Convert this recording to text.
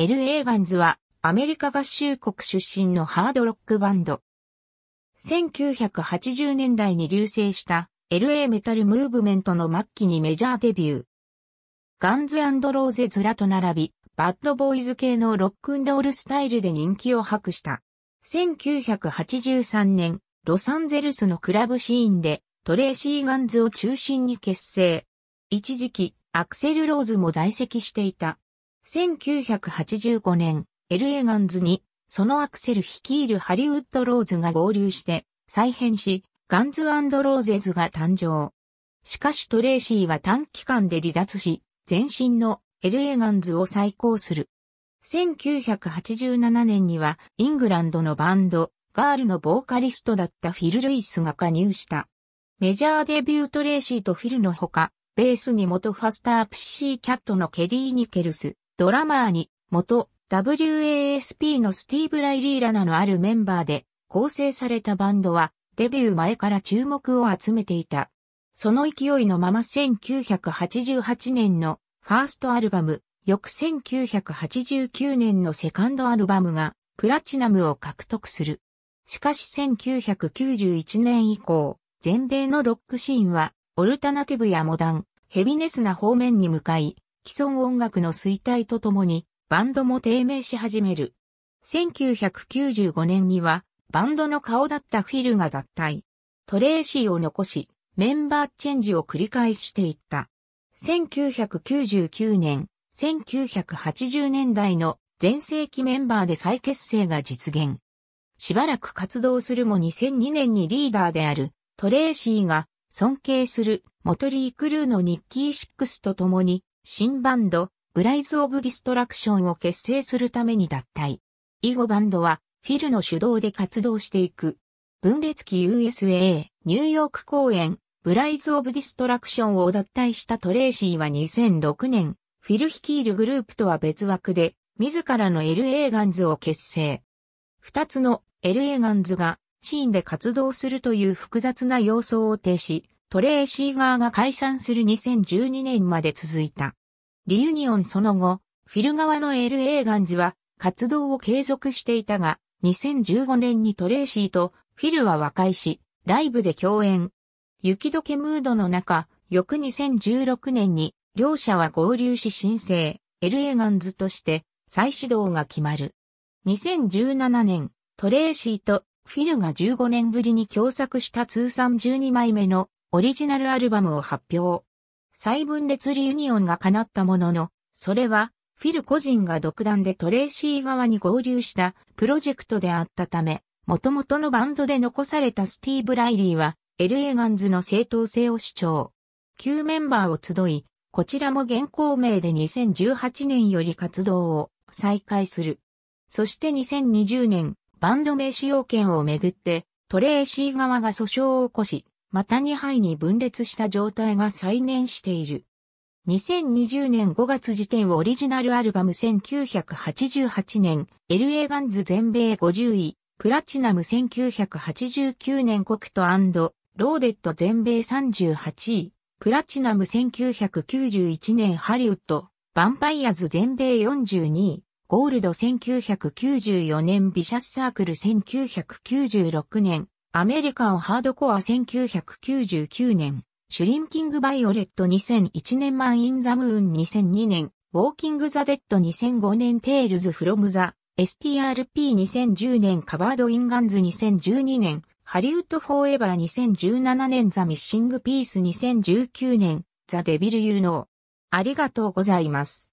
LA ガンズはアメリカ合衆国出身のハードロックバンド。1980年代に流星した LA メタルムーブメントの末期にメジャーデビュー。ガンズローゼズらと並び、バッドボーイズ系のロックンロールスタイルで人気を博した。1983年、ロサンゼルスのクラブシーンでトレーシーガンズを中心に結成。一時期、アクセル・ローズも在籍していた。1985年、LA ガンズに、そのアクセル率いるハリウッドローズが合流して、再編し、ガンズローゼズが誕生。しかしトレーシーは短期間で離脱し、前身の LA ガンズを再興する。1987年には、イングランドのバンド、ガールのボーカリストだったフィル・ルイスが加入した。メジャーデビュートレーシーとフィルのほか、ベースに元ファスタープシーキャットのケリー・ニケルス、ドラマーに、元 WASP のスティーブ・ライリー・ラナのあるメンバーで構成されたバンドは、デビュー前から注目を集めていた。その勢いのまま1988年のファーストアルバム、翌1989年のセカンドアルバムがプラチナムを獲得する。しかし1991年以降、全米のロックシーンはオルタナティブやモダン、ヘビネスな方面に向かい、既存音楽の衰退とともに、バンドも低迷し始める。1995年には、バンドの顔だったフィルが脱退。トレーシーを残し、メンバーチェンジを繰り返していった。1999年、1980年代の全盛期メンバーで再結成が実現。しばらく活動するも2002年にリーダーであるトレーシーが尊敬するモトリー・クルーのニッキー・シックスと共に新バンド、ブライズ・オブ・ディストラクションを結成するために脱退。以後バンドは、フィルの主導で活動していく。分裂期 USA、ニューヨーク公演、ブライズ・オブ・ディストラクションを脱退したトレーシーは2006年、フィル率いるグループとは別枠で、自らの LA ガンズを結成。二つの LA ガンズがシーンで活動するという複雑な様相を呈し、トレーシー側が解散する2012年まで続いた。リユニオンその後、フィル側の LA ガンズは活動を継続していたが、2015年にトレーシーとフィルは和解し、ライブで共演。雪解けムードの中、翌2016年に両者は合流し申請、LA ガンズとして再始動が決まる。2017年、トレーシーとフィルが15年ぶりに共作した通算12枚目のオリジナルアルバムを発表。再分裂リユニオンが叶ったものの、それは、フィル個人が独断でトレーシー側に合流したプロジェクトであったため、元々のバンドで残されたスティーブ・ライリーは、LA ガンズの正当性を主張。旧メンバーを集い、こちらも現行名で2018年より活動を再開する。そして2020年、バンド名使用権をめぐって、トレーシー側が訴訟を起こし、また2杯に分裂した状態が再燃している。2020年5月時点オリジナルアルバム1988年 LA ガンズ全米50位プラチナム1989年コクトローデット全米38位プラチナム1991年ハリウッドヴァンパイアズ全米42位ゴールド1994年ビシャスサークル1996年アメリカンハードコア1999年、シュリンキングバイオレット2001年マンインザムーン2002年、ウォーキングザデッド2005年テールズフロムザ、STRP2010 年カバードインガンズ2012年、ハリウッドフォーエバー2017年ザミッシングピース2019年、ザデビルユーノー。ありがとうございます。